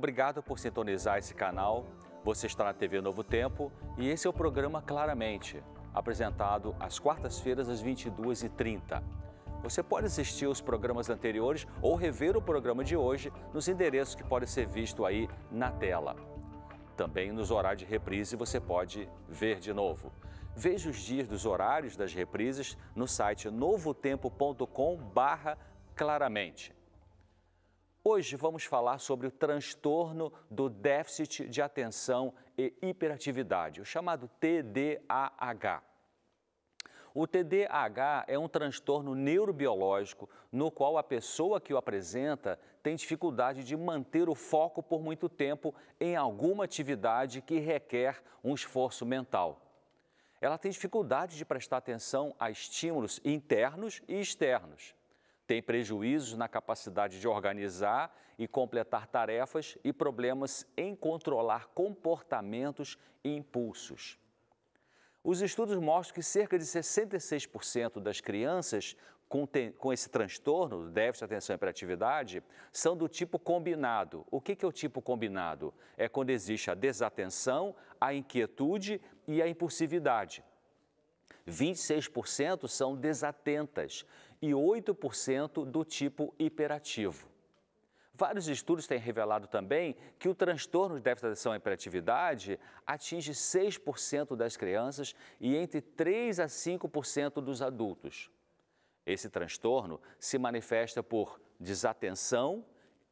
Obrigado por sintonizar esse canal. Você está na TV Novo Tempo e esse é o programa Claramente, apresentado às quartas-feiras às 22h30. Você pode assistir os programas anteriores ou rever o programa de hoje nos endereços que podem ser vistos aí na tela. Também nos horários de reprise você pode ver de novo. Veja os dias dos horários das reprises no site novotempo.com/claramente. Hoje vamos falar sobre o transtorno do déficit de atenção e hiperatividade, o chamado TDAH. O TDAH é um transtorno neurobiológico no qual a pessoa que o apresenta tem dificuldade de manter o foco por muito tempo em alguma atividade que requer um esforço mental. Ela tem dificuldade de prestar atenção a estímulos internos e externos. Tem prejuízos na capacidade de organizar e completar tarefas e problemas em controlar comportamentos e impulsos. Os estudos mostram que cerca de 66% das crianças com, te, com esse transtorno, déficit de atenção e hiperatividade, são do tipo combinado. O que, que é o tipo combinado? É quando existe a desatenção, a inquietude e a impulsividade. 26% são desatentas e 8% do tipo hiperativo. Vários estudos têm revelado também que o transtorno de déficit de atenção e hiperatividade atinge 6% das crianças e entre 3 a 5% dos adultos. Esse transtorno se manifesta por desatenção,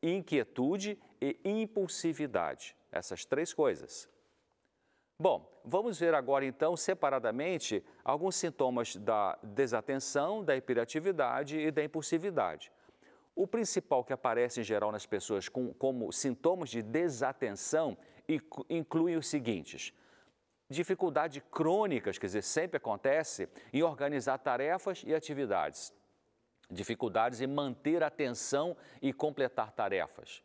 inquietude e impulsividade. Essas três coisas. Bom, vamos ver agora então separadamente alguns sintomas da desatenção, da hiperatividade e da impulsividade. O principal que aparece em geral nas pessoas com, como sintomas de desatenção inclui os seguintes: dificuldade crônicas, quer dizer, sempre acontece, em organizar tarefas e atividades, dificuldades em manter atenção e completar tarefas,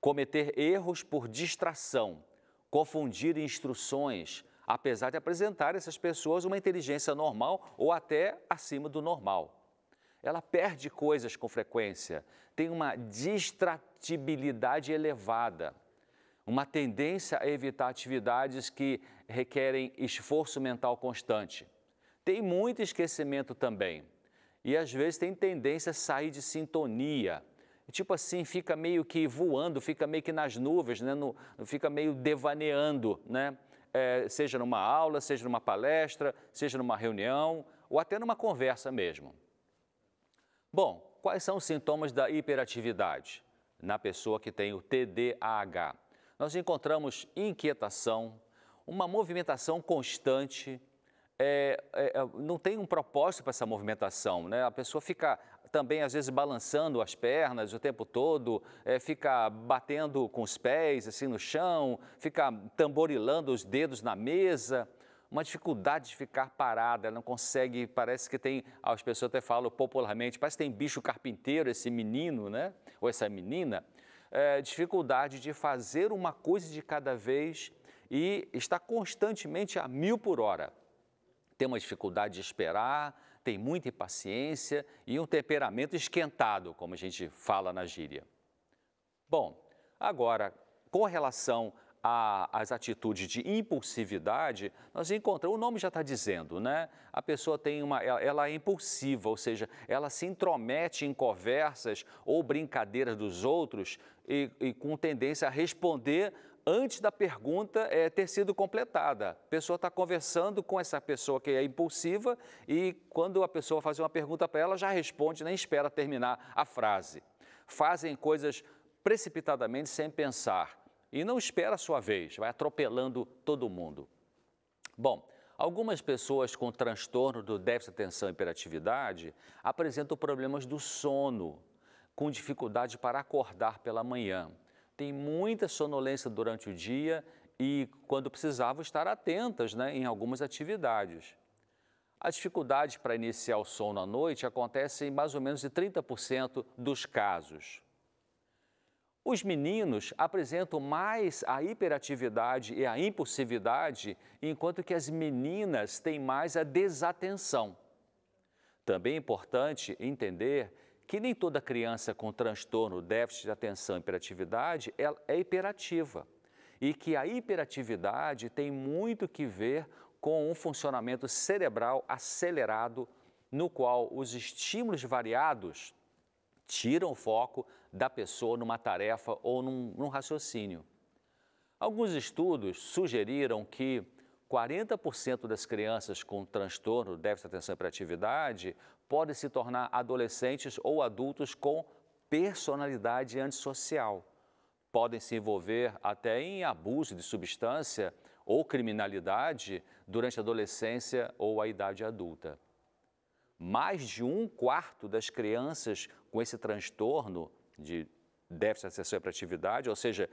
cometer erros por distração confundir instruções, apesar de apresentar essas pessoas uma inteligência normal ou até acima do normal. Ela perde coisas com frequência, tem uma distratibilidade elevada, uma tendência a evitar atividades que requerem esforço mental constante. Tem muito esquecimento também e às vezes tem tendência a sair de sintonia tipo assim, fica meio que voando, fica meio que nas nuvens, né? No, fica meio devaneando, né? É, seja numa aula, seja numa palestra, seja numa reunião ou até numa conversa mesmo. Bom, quais são os sintomas da hiperatividade na pessoa que tem o TDAH? Nós encontramos inquietação, uma movimentação constante, é, é, é, não tem um propósito para essa movimentação, né? A pessoa fica também às vezes balançando as pernas o tempo todo, é, fica batendo com os pés assim no chão, fica tamborilando os dedos na mesa, uma dificuldade de ficar parada, ela não consegue, parece que tem, as pessoas até falam popularmente, parece que tem bicho carpinteiro esse menino, né? Ou essa menina, é, dificuldade de fazer uma coisa de cada vez e está constantemente a mil por hora tem uma dificuldade de esperar, tem muita impaciência e um temperamento esquentado, como a gente fala na gíria. Bom, agora, com relação às atitudes de impulsividade, nós encontramos, o nome já está dizendo, né? A pessoa tem uma, ela é impulsiva, ou seja, ela se intromete em conversas ou brincadeiras dos outros e, e com tendência a responder antes da pergunta é, ter sido completada. A pessoa está conversando com essa pessoa que é impulsiva e quando a pessoa faz uma pergunta para ela, já responde, nem espera terminar a frase. Fazem coisas precipitadamente sem pensar e não espera a sua vez, vai atropelando todo mundo. Bom, algumas pessoas com transtorno do déficit de atenção e hiperatividade apresentam problemas do sono, com dificuldade para acordar pela manhã tem muita sonolência durante o dia e, quando precisavam, estar atentas né, em algumas atividades. A dificuldade para iniciar o sono à noite acontece em mais ou menos de 30% dos casos. Os meninos apresentam mais a hiperatividade e a impulsividade, enquanto que as meninas têm mais a desatenção. Também é importante entender que nem toda criança com transtorno, déficit de atenção e hiperatividade é hiperativa e que a hiperatividade tem muito que ver com um funcionamento cerebral acelerado no qual os estímulos variados tiram o foco da pessoa numa tarefa ou num, num raciocínio. Alguns estudos sugeriram que 40% das crianças com transtorno déficit de atenção e hiperatividade podem se tornar adolescentes ou adultos com personalidade antissocial. Podem se envolver até em abuso de substância ou criminalidade durante a adolescência ou a idade adulta. Mais de um quarto das crianças com esse transtorno de déficit de atenção e hiperatividade, ou seja,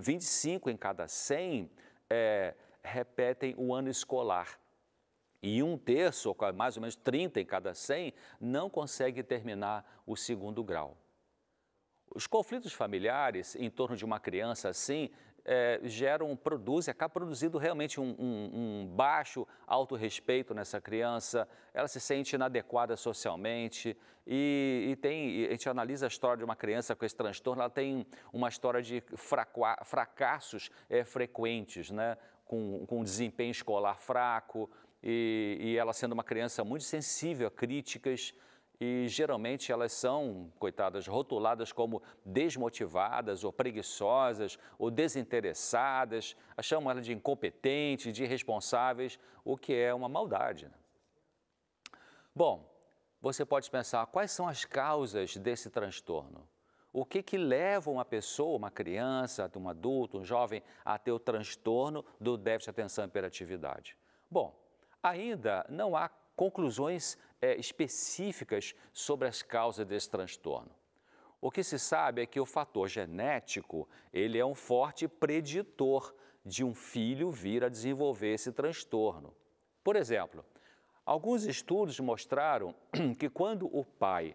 25 eh, em cada 100, é, eh, repetem o ano escolar. E um terço, ou mais ou menos 30 em cada 100, não consegue terminar o segundo grau. Os conflitos familiares em torno de uma criança assim é, geram, produzem, acaba produzindo realmente um, um, um baixo autorrespeito nessa criança, ela se sente inadequada socialmente e, e, tem, a gente analisa a história de uma criança com esse transtorno, ela tem uma história de fracua, fracassos é, frequentes, né? com, com um desempenho escolar fraco e, e ela sendo uma criança muito sensível a críticas e geralmente elas são, coitadas, rotuladas como desmotivadas ou preguiçosas ou desinteressadas, chamam ela de incompetentes, de irresponsáveis, o que é uma maldade. Né? Bom, você pode pensar quais são as causas desse transtorno? o que, que leva uma pessoa, uma criança, um adulto, um jovem, a ter o transtorno do déficit de atenção e hiperatividade? Bom, ainda não há conclusões é, específicas sobre as causas desse transtorno. O que se sabe é que o fator genético ele é um forte preditor de um filho vir a desenvolver esse transtorno. Por exemplo, alguns estudos mostraram que quando o pai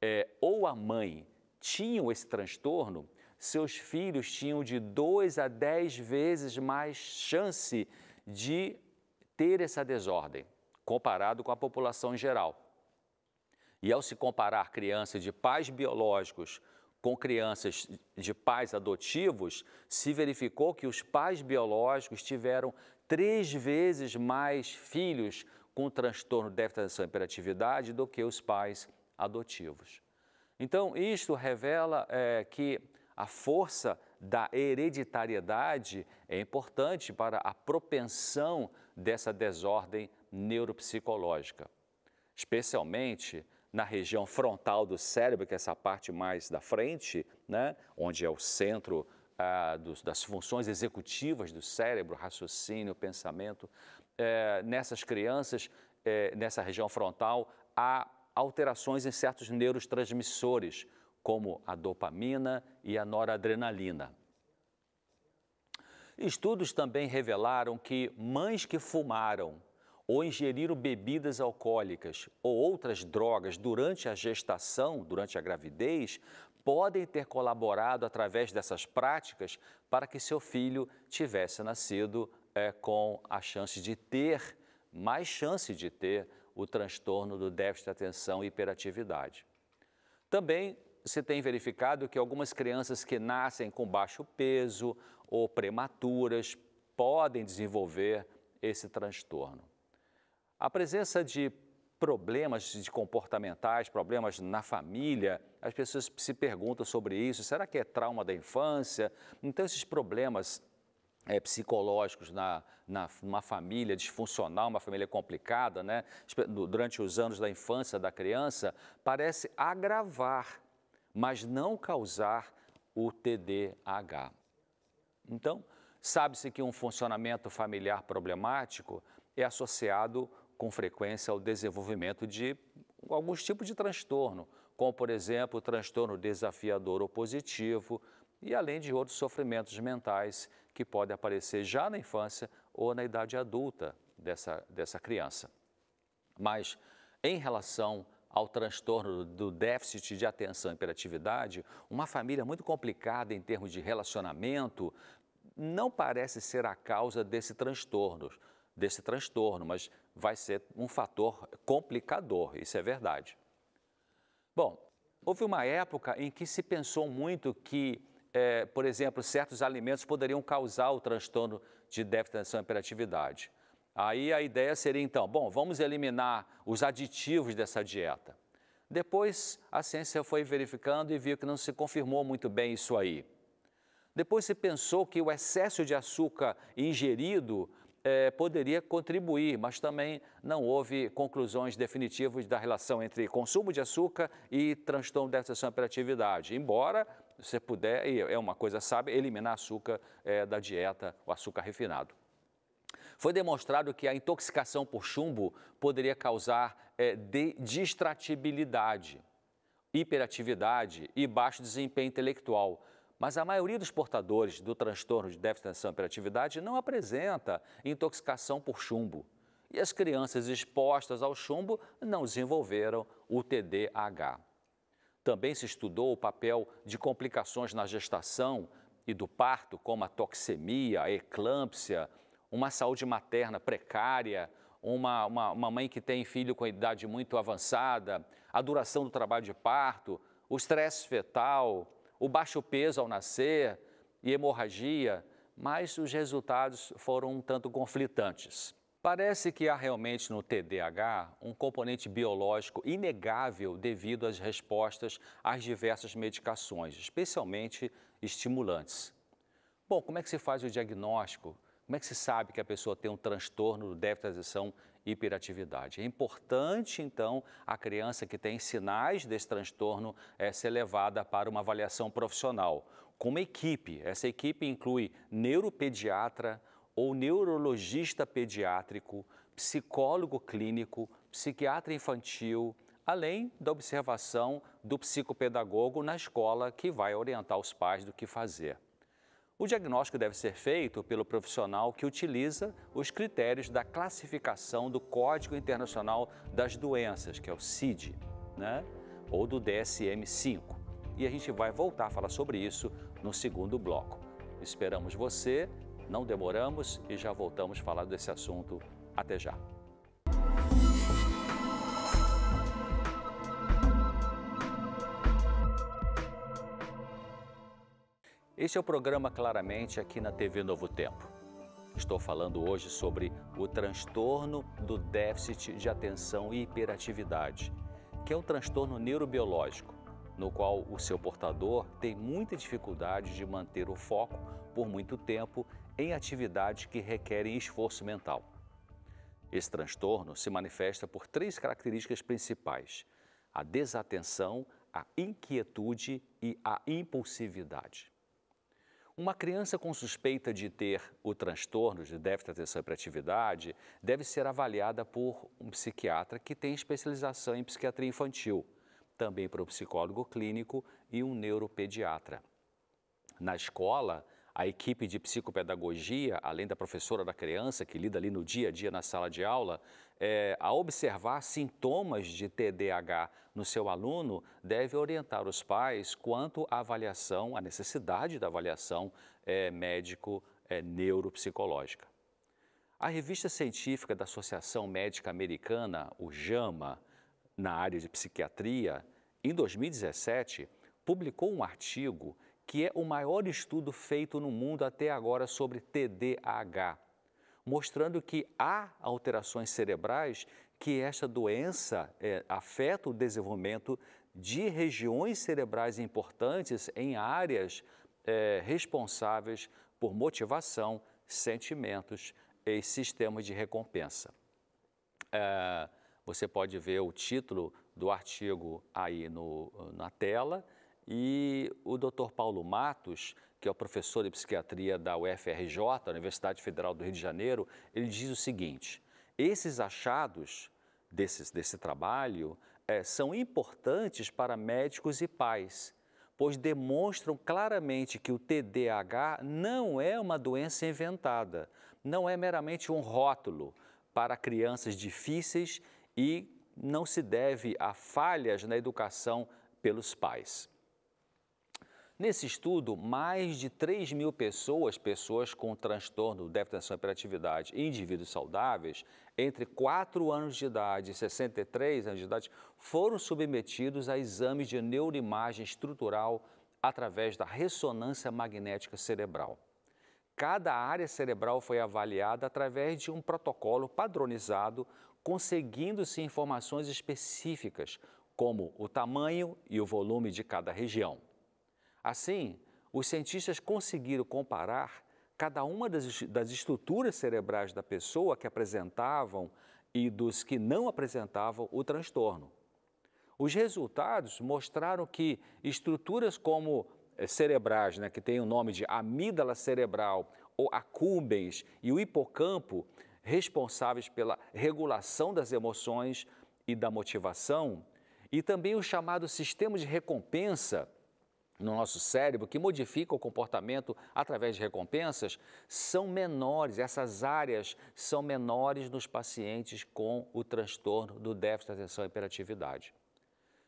é, ou a mãe tinham esse transtorno, seus filhos tinham de 2 a 10 vezes mais chance de ter essa desordem, comparado com a população em geral. E ao se comparar crianças de pais biológicos com crianças de pais adotivos, se verificou que os pais biológicos tiveram três vezes mais filhos com transtorno de déficit de atenção e hiperatividade do que os pais adotivos. Então, isto revela é, que a força da hereditariedade é importante para a propensão dessa desordem neuropsicológica, especialmente na região frontal do cérebro, que é essa parte mais da frente, né, onde é o centro ah, dos, das funções executivas do cérebro, raciocínio, pensamento. É, nessas crianças, é, nessa região frontal, há alterações em certos neurotransmissores, como a dopamina e a noradrenalina. Estudos também revelaram que mães que fumaram ou ingeriram bebidas alcoólicas ou outras drogas durante a gestação, durante a gravidez, podem ter colaborado através dessas práticas para que seu filho tivesse nascido é, com a chance de ter, mais chance de ter o transtorno do déficit de atenção e hiperatividade. Também se tem verificado que algumas crianças que nascem com baixo peso ou prematuras podem desenvolver esse transtorno. A presença de problemas de comportamentais, problemas na família, as pessoas se perguntam sobre isso, será que é trauma da infância? Então esses problemas é, psicológicos na, na, uma família disfuncional, uma família complicada, né? durante os anos da infância da criança, parece agravar, mas não causar o TDAH. Então, sabe-se que um funcionamento familiar problemático é associado com frequência ao desenvolvimento de alguns tipos de transtorno, como, por exemplo, o transtorno desafiador ou positivo, e além de outros sofrimentos mentais que pode aparecer já na infância ou na idade adulta dessa, dessa criança. Mas em relação ao transtorno do déficit de atenção e hiperatividade, uma família muito complicada em termos de relacionamento não parece ser a causa desse transtorno, desse transtorno, mas vai ser um fator complicador, isso é verdade. Bom, houve uma época em que se pensou muito que é, por exemplo, certos alimentos poderiam causar o transtorno de déficit de atenção e hiperatividade. Aí a ideia seria então, bom, vamos eliminar os aditivos dessa dieta. Depois a ciência foi verificando e viu que não se confirmou muito bem isso aí. Depois se pensou que o excesso de açúcar ingerido é, poderia contribuir, mas também não houve conclusões definitivas da relação entre consumo de açúcar e transtorno de atenção hiperatividade, embora se você puder, e é uma coisa sábia, eliminar açúcar é, da dieta, o açúcar refinado. Foi demonstrado que a intoxicação por chumbo poderia causar é, distratibilidade, hiperatividade e baixo desempenho intelectual. Mas a maioria dos portadores do transtorno de déficit de atenção e hiperatividade não apresenta intoxicação por chumbo. E as crianças expostas ao chumbo não desenvolveram o TDAH. Também se estudou o papel de complicações na gestação e do parto, como a toxemia, a eclâmpsia, uma saúde materna precária, uma, uma, uma mãe que tem filho com idade muito avançada, a duração do trabalho de parto, o estresse fetal, o baixo peso ao nascer e hemorragia, mas os resultados foram um tanto conflitantes. Parece que há realmente no TDAH um componente biológico inegável devido às respostas às diversas medicações, especialmente estimulantes. Bom, como é que se faz o diagnóstico? Como é que se sabe que a pessoa tem um transtorno do déficit de atenção e hiperatividade? É importante, então, a criança que tem sinais desse transtorno é, ser levada para uma avaliação profissional, com uma equipe. Essa equipe inclui neuropediatra, ou neurologista pediátrico, psicólogo clínico, psiquiatra infantil, além da observação do psicopedagogo na escola que vai orientar os pais do que fazer. O diagnóstico deve ser feito pelo profissional que utiliza os critérios da classificação do Código Internacional das Doenças, que é o CID, né? ou do DSM-5. E a gente vai voltar a falar sobre isso no segundo bloco. Esperamos você não demoramos e já voltamos a falar desse assunto. Até já. Este é o programa Claramente aqui na TV Novo Tempo. Estou falando hoje sobre o transtorno do déficit de atenção e hiperatividade, que é um transtorno neurobiológico, no qual o seu portador tem muita dificuldade de manter o foco por muito tempo em atividades que requerem esforço mental. Esse transtorno se manifesta por três características principais: a desatenção, a inquietude e a impulsividade. Uma criança com suspeita de ter o transtorno de déficit de atenção e hiperatividade deve ser avaliada por um psiquiatra que tem especialização em psiquiatria infantil, também por um psicólogo clínico e um neuropediatra. Na escola, a equipe de psicopedagogia, além da professora da criança, que lida ali no dia a dia na sala de aula, é, a observar sintomas de TDAH no seu aluno, deve orientar os pais quanto à avaliação, à necessidade da avaliação é, médico-neuropsicológica. É, a revista científica da Associação Médica Americana, o JAMA, na área de psiquiatria, em 2017, publicou um artigo que é o maior estudo feito no mundo até agora sobre TDAH, mostrando que há alterações cerebrais que esta doença é, afeta o desenvolvimento de regiões cerebrais importantes em áreas é, responsáveis por motivação, sentimentos e sistemas de recompensa. É, você pode ver o título do artigo aí no, na tela e o Dr. Paulo Matos, que é o professor de psiquiatria da UFRJ, Universidade Federal do Rio de Janeiro, ele diz o seguinte: esses achados desses, desse trabalho é, são importantes para médicos e pais, pois demonstram claramente que o TDAH não é uma doença inventada, não é meramente um rótulo para crianças difíceis e não se deve a falhas na educação pelos pais. Nesse estudo, mais de 3 mil pessoas, pessoas com transtorno de atenção e hiperatividade e indivíduos saudáveis, entre 4 anos de idade e 63 anos de idade, foram submetidos a exames de neuroimagem estrutural através da ressonância magnética cerebral. Cada área cerebral foi avaliada através de um protocolo padronizado, conseguindo-se informações específicas, como o tamanho e o volume de cada região. Assim, os cientistas conseguiram comparar cada uma das, das estruturas cerebrais da pessoa que apresentavam e dos que não apresentavam o transtorno. Os resultados mostraram que estruturas como eh, cerebrais, né, que têm o nome de amígdala cerebral ou acúmbens e o hipocampo, responsáveis pela regulação das emoções e da motivação, e também o chamado sistema de recompensa, no nosso cérebro que modifica o comportamento através de recompensas são menores, essas áreas são menores nos pacientes com o transtorno do déficit de atenção e hiperatividade.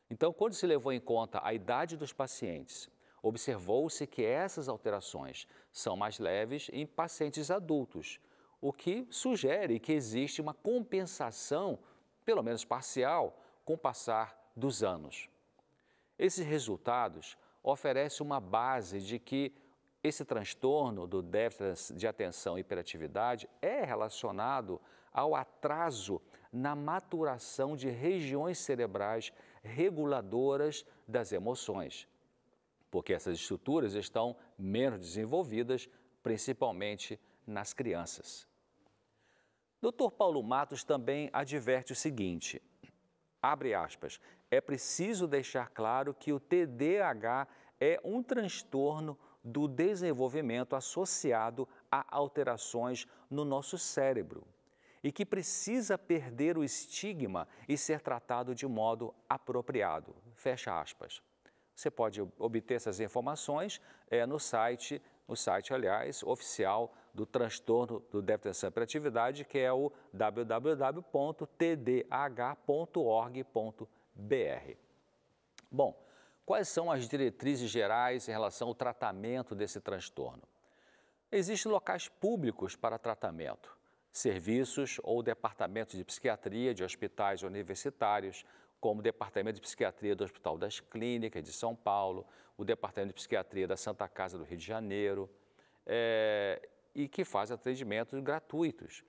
Então, quando se levou em conta a idade dos pacientes, observou-se que essas alterações são mais leves em pacientes adultos, o que sugere que existe uma compensação, pelo menos parcial, com o passar dos anos. Esses resultados oferece uma base de que esse transtorno do déficit de atenção e hiperatividade é relacionado ao atraso na maturação de regiões cerebrais reguladoras das emoções, porque essas estruturas estão menos desenvolvidas, principalmente nas crianças. Dr. Paulo Matos também adverte o seguinte: abre aspas, é preciso deixar claro que o TDAH é um transtorno do desenvolvimento associado a alterações no nosso cérebro e que precisa perder o estigma e ser tratado de modo apropriado. Fecha aspas. Você pode obter essas informações é, no site, no site, aliás, oficial do transtorno do déficit de atenção e hiperatividade, que é o www.tdh.org.br. Bom, quais são as diretrizes gerais em relação ao tratamento desse transtorno? Existem locais públicos para tratamento, serviços ou departamentos de psiquiatria de hospitais universitários, como o Departamento de Psiquiatria do Hospital das Clínicas de São Paulo, o Departamento de Psiquiatria da Santa Casa do Rio de Janeiro. É, e que faz atendimentos gratuitos.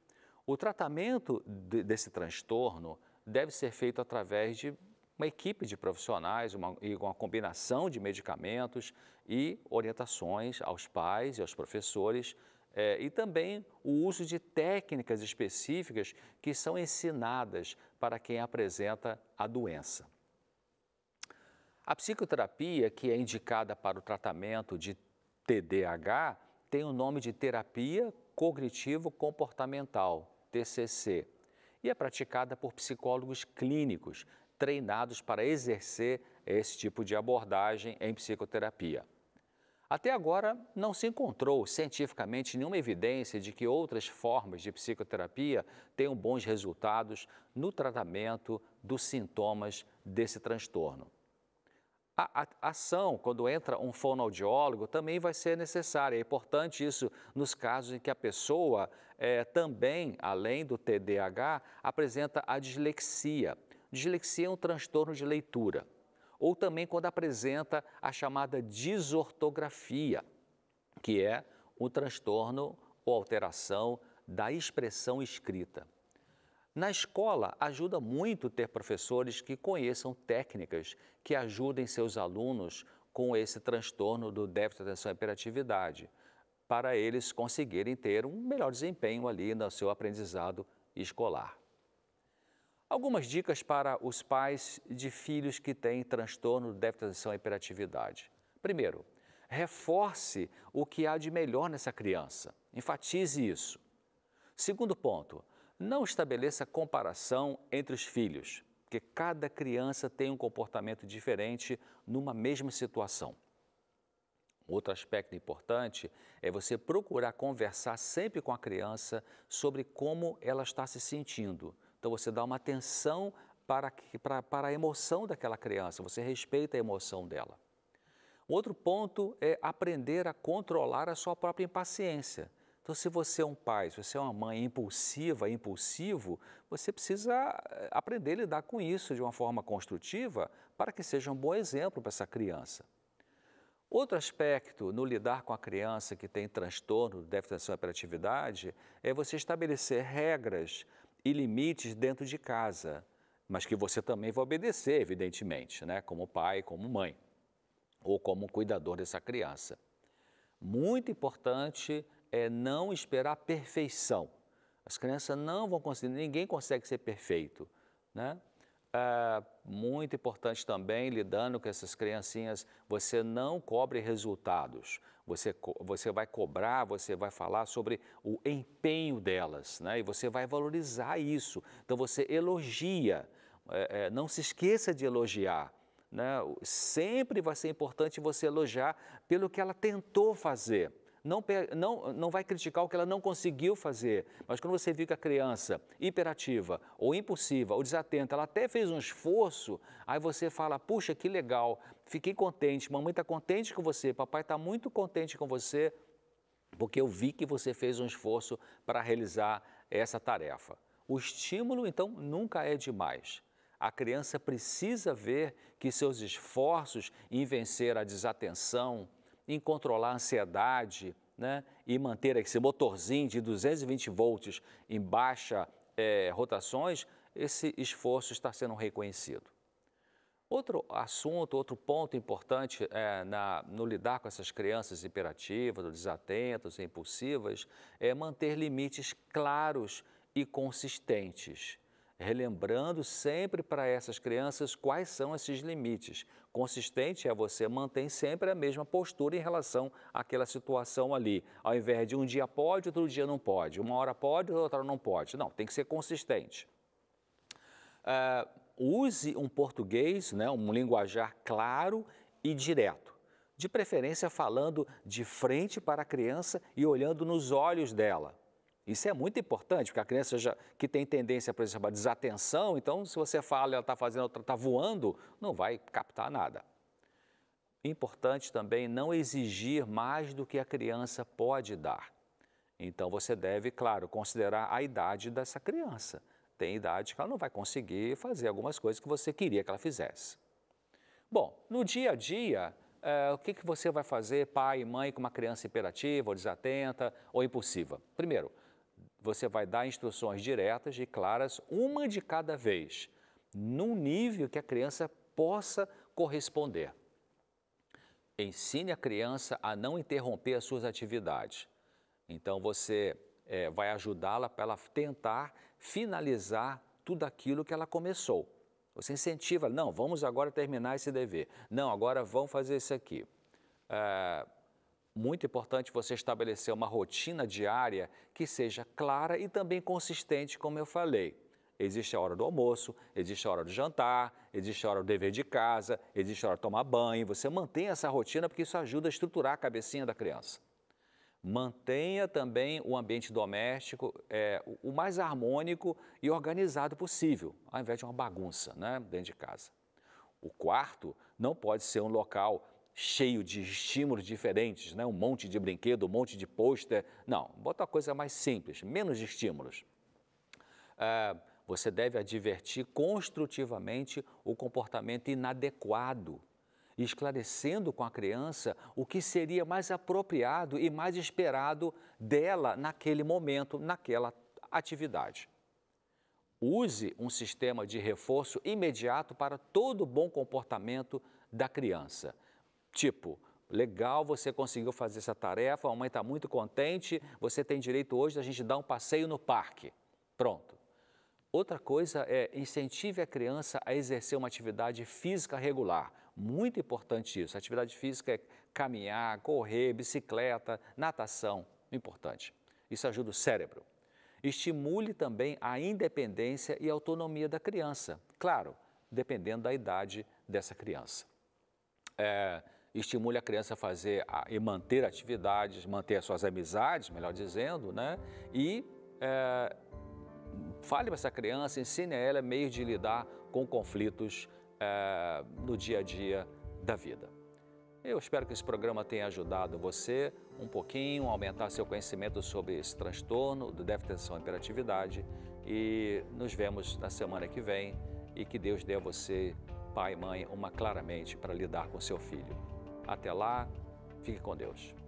O tratamento de, desse transtorno deve ser feito através de uma equipe de profissionais uma, uma combinação de medicamentos e orientações aos pais e aos professores é, e também o uso de técnicas específicas que são ensinadas para quem apresenta a doença. A psicoterapia, que é indicada para o tratamento de TDAH, tem o nome de terapia cognitivo-comportamental, TCC, e é praticada por psicólogos clínicos treinados para exercer esse tipo de abordagem em psicoterapia. Até agora, não se encontrou cientificamente nenhuma evidência de que outras formas de psicoterapia tenham bons resultados no tratamento dos sintomas desse transtorno a, ação, quando entra um fonoaudiólogo, também vai ser necessária. É importante isso nos casos em que a pessoa é, também, além do TDAH, apresenta a dislexia. Dislexia é um transtorno de leitura. Ou também quando apresenta a chamada desortografia, que é o transtorno ou alteração da expressão escrita. Na escola, ajuda muito ter professores que conheçam técnicas que ajudem seus alunos com esse transtorno do déficit de atenção e hiperatividade, para eles conseguirem ter um melhor desempenho ali no seu aprendizado escolar. Algumas dicas para os pais de filhos que têm transtorno do déficit de atenção e hiperatividade. Primeiro, reforce o que há de melhor nessa criança. Enfatize isso. Segundo ponto, não estabeleça comparação entre os filhos, porque cada criança tem um comportamento diferente numa mesma situação. Outro aspecto importante é você procurar conversar sempre com a criança sobre como ela está se sentindo. Então, você dá uma atenção para, para, para a emoção daquela criança, você respeita a emoção dela. Outro ponto é aprender a controlar a sua própria impaciência. Então, se você é um pai, se você é uma mãe impulsiva, impulsivo, você precisa eh, aprender a lidar com isso de uma forma construtiva para que seja um bom exemplo para essa criança. Outro aspecto no lidar com a criança que tem transtorno, déficit de atenção e hiperatividade, é você estabelecer regras e limites dentro de casa, mas que você também vai obedecer, evidentemente, né? como pai, como mãe, ou como cuidador dessa criança. Muito importante é não esperar perfeição. As crianças não vão conseguir, ninguém consegue ser perfeito, né? É muito importante também, lidando com essas criancinhas, você não cobre resultados. Você, você vai cobrar, você vai falar sobre o empenho delas, né? E você vai valorizar isso. Então, você elogia. É, é, não se esqueça de elogiar. Né? Sempre vai ser importante você elogiar pelo que ela tentou fazer não, não, não vai criticar o que ela não conseguiu fazer. Mas quando você viu que a criança hiperativa ou impulsiva ou desatenta, ela até fez um esforço, aí você fala: puxa, que legal, fiquei contente, mamãe está contente com você, papai está muito contente com você, porque eu vi que você fez um esforço para realizar essa tarefa. O estímulo, então, nunca é demais. A criança precisa ver que seus esforços em vencer a desatenção, em controlar a ansiedade né, e manter esse motorzinho de 220 volts em baixa é, rotações, esse esforço está sendo reconhecido. Outro assunto, outro ponto importante é, na, no lidar com essas crianças hiperativas, desatentas, impulsivas, é manter limites claros e consistentes relembrando sempre para essas crianças quais são esses limites, Consistente é você manter sempre a mesma postura em relação àquela situação ali. Ao invés de um dia pode, outro dia não pode. Uma hora pode, outra hora não pode. Não, tem que ser consistente. É, use um português, né, um linguajar claro e direto. De preferência falando de frente para a criança e olhando nos olhos dela. Isso é muito importante, porque a criança já, que tem tendência, por exemplo, a desatenção, então se você fala, ela está fazendo, está voando, não vai captar nada. Importante também não exigir mais do que a criança pode dar. Então você deve, claro, considerar a idade dessa criança. Tem idade que ela não vai conseguir fazer algumas coisas que você queria que ela fizesse. Bom, no dia a dia, eh, o que, que, você vai fazer, pai e mãe, com uma criança imperativa, ou desatenta, ou impulsiva? Primeiro, você vai dar instruções diretas e claras, uma de cada vez, num nível que a criança possa corresponder. Ensine a criança a não interromper as suas atividades. Então você é, vai ajudá-la para ela tentar finalizar tudo aquilo que ela começou. Você incentiva, não, vamos agora terminar esse dever. Não, agora vamos fazer isso aqui. É, muito importante você estabelecer uma rotina diária que seja clara e também consistente, como eu falei. Existe a hora do almoço, existe a hora do jantar, existe a hora do dever de casa, existe a hora de tomar banho. Você mantém essa rotina porque isso ajuda a estruturar a cabecinha da criança. Mantenha também o ambiente doméstico é, o mais harmônico e organizado possível, ao invés de uma bagunça né, dentro de casa. O quarto não pode ser um local cheio de estímulos diferentes, né? um monte de brinquedo, um monte de pôster. Não, bota uma coisa mais simples, menos estímulos. É, você deve advertir construtivamente o comportamento inadequado, esclarecendo com a criança o que seria mais apropriado e mais esperado dela naquele momento, naquela atividade. Use um sistema de reforço imediato para todo bom comportamento da criança. Tipo, legal, você conseguiu fazer essa tarefa, a mãe está muito contente, você tem direito hoje a gente dar um passeio no parque. Pronto. Outra coisa é incentive a criança a exercer uma atividade física regular. Muito importante isso. atividade física é caminhar, correr, bicicleta, natação. Importante. Isso ajuda o cérebro. Estimule também a independência e autonomia da criança. Claro, dependendo da idade dessa criança. É, estimule a criança a fazer a, e manter atividades, manter as suas amizades, melhor dizendo, né? E é, fale para essa criança, ensine a ela meios de lidar com conflitos é, no dia a dia da vida. Eu espero que esse programa tenha ajudado você um pouquinho, aumentar seu conhecimento sobre esse transtorno do déficit de atenção e hiperatividade. E nos vemos na semana que vem e que Deus dê a você, pai e mãe, uma claramente para lidar com seu filho. Até lá, fique com Deus.